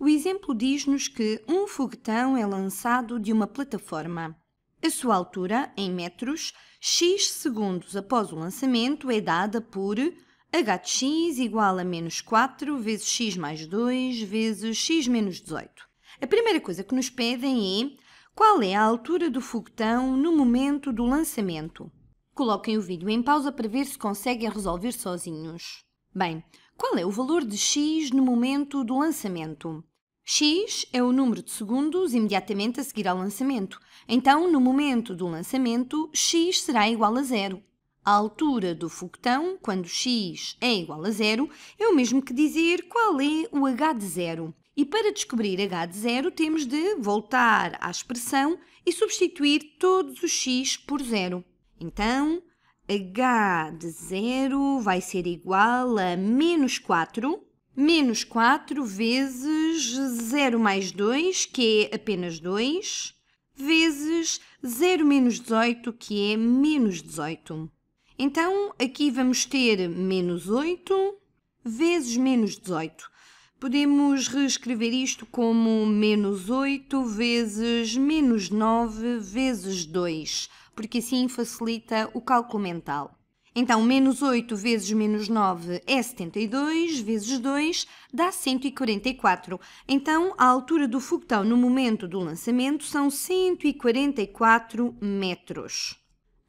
O exemplo diz-nos que um foguetão é lançado de uma plataforma. A sua altura, em metros, x segundos após o lançamento é dada por hx igual a menos 4 vezes x mais 2 vezes x menos 18. A primeira coisa que nos pedem é qual é a altura do foguetão no momento do lançamento. Coloquem o vídeo em pausa para ver se conseguem resolver sozinhos. Bem, qual é o valor de x no momento do lançamento? X é o número de segundos imediatamente a seguir ao lançamento. Então, no momento do lançamento, X será igual a zero. A altura do foguetão, quando X é igual a zero, é o mesmo que dizer qual é o H de zero. E para descobrir H de zero, temos de voltar à expressão e substituir todos os X por zero. Então, H de zero vai ser igual a menos 4 menos 4 vezes 0 mais 2, que é apenas 2, vezes 0 menos 18, que é menos 18. Então, aqui vamos ter menos 8 vezes menos 18. Podemos reescrever isto como menos 8 vezes menos 9 vezes 2, porque assim facilita o cálculo mental. Então, menos 8 vezes menos 9 é 72, vezes 2 dá 144. Então, a altura do foguetão no momento do lançamento são 144 metros.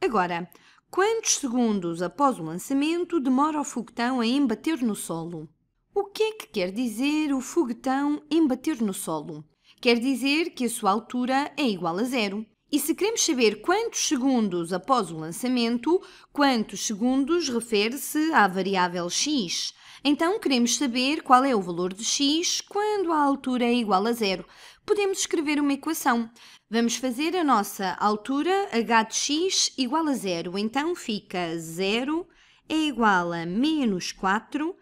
Agora, quantos segundos após o lançamento demora o foguetão a embater no solo? O que é que quer dizer o foguetão embater no solo? Quer dizer que a sua altura é igual a zero. E se queremos saber quantos segundos após o lançamento, quantos segundos refere-se à variável x. Então queremos saber qual é o valor de x quando a altura é igual a zero. Podemos escrever uma equação. Vamos fazer a nossa altura h de x igual a zero. Então fica 0 é igual a menos 4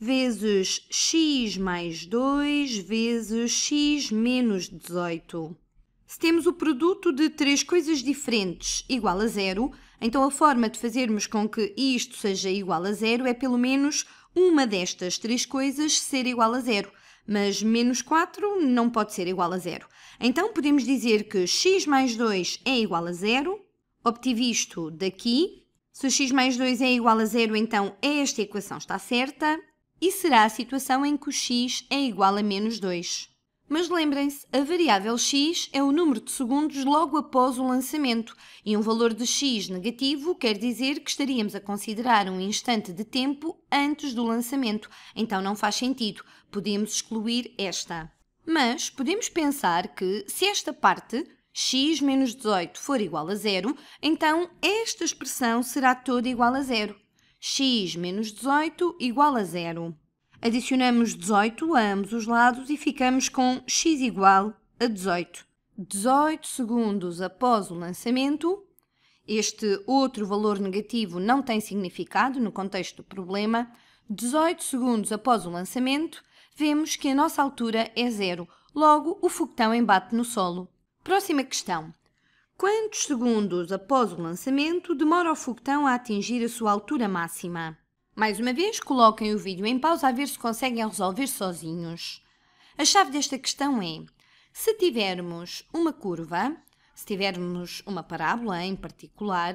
vezes x mais 2 vezes x menos 18. Se temos o produto de três coisas diferentes igual a zero, então a forma de fazermos com que isto seja igual a zero é pelo menos uma destas três coisas ser igual a zero. Mas menos 4 não pode ser igual a zero. Então podemos dizer que x mais 2 é igual a zero. Obtive isto daqui. Se x mais 2 é igual a zero, então esta equação está certa. E será a situação em que o x é igual a menos 2. Mas lembrem-se, a variável x é o número de segundos logo após o lançamento, e um valor de x negativo quer dizer que estaríamos a considerar um instante de tempo antes do lançamento, então não faz sentido, podemos excluir esta. Mas podemos pensar que, se esta parte, x menos 18, for igual a zero, então esta expressão será toda igual a zero. x menos 18 igual a zero. Adicionamos 18 a ambos os lados e ficamos com x igual a 18. 18 segundos após o lançamento, este outro valor negativo não tem significado no contexto do problema. 18 segundos após o lançamento, vemos que a nossa altura é zero, logo o foguetão embate no solo. Próxima questão. Quantos segundos após o lançamento demora o foguetão a atingir a sua altura máxima? Mais uma vez, coloquem o vídeo em pausa a ver se conseguem resolver sozinhos. A chave desta questão é: se tivermos uma curva, se tivermos uma parábola em particular,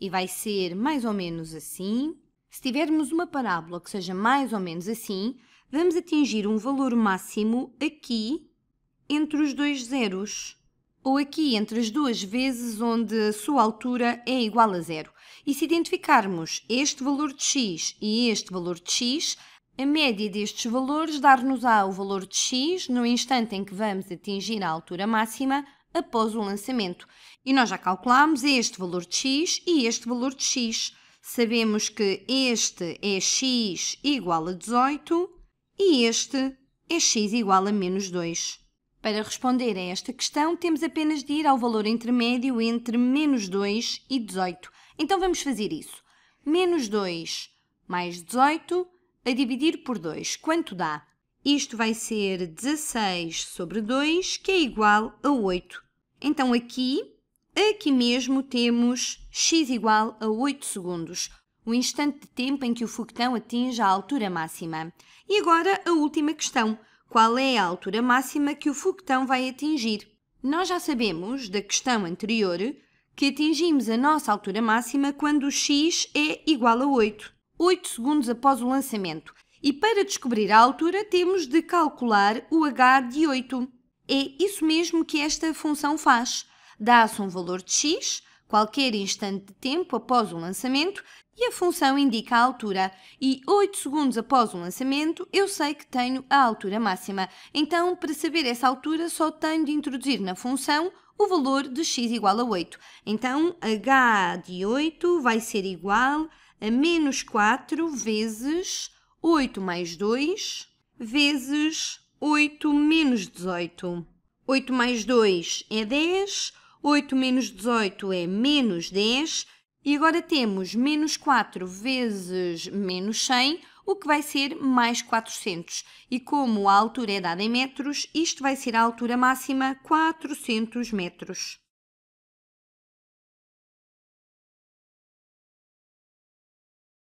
e vai ser mais ou menos assim, se tivermos uma parábola que seja mais ou menos assim, vamos atingir um valor máximo aqui entre os dois zeros ou aqui entre as duas vezes onde a sua altura é igual a zero. E se identificarmos este valor de x e este valor de x, a média destes valores dar-nos-á o valor de x no instante em que vamos atingir a altura máxima após o lançamento. E nós já calculámos este valor de x e este valor de x. Sabemos que este é x igual a 18 e este é x igual a menos 2. Para responder a esta questão, temos apenas de ir ao valor intermédio entre menos 2 e 18. Então vamos fazer isso. Menos 2 mais 18 a dividir por 2. Quanto dá? Isto vai ser 16 sobre 2, que é igual a 8. Então aqui, aqui mesmo temos x igual a 8 segundos, o instante de tempo em que o foguetão atinge a altura máxima. E agora a última questão qual é a altura máxima que o foguetão vai atingir. Nós já sabemos, da questão anterior, que atingimos a nossa altura máxima quando o x é igual a 8, 8 segundos após o lançamento. E para descobrir a altura, temos de calcular o h de 8. É isso mesmo que esta função faz. Dá-se um valor de x, qualquer instante de tempo após o lançamento, e a função indica a altura. E 8 segundos após o lançamento, eu sei que tenho a altura máxima. Então, para saber essa altura, só tenho de introduzir na função o valor de x igual a 8. Então, h de 8 vai ser igual a menos 4 vezes 8 mais 2 vezes 8 menos 18. 8 mais 2 é 10, 8 menos 18 é menos 10, e agora temos menos 4 vezes menos 100, o que vai ser mais 400. E como a altura é dada em metros, isto vai ser a altura máxima 400 metros.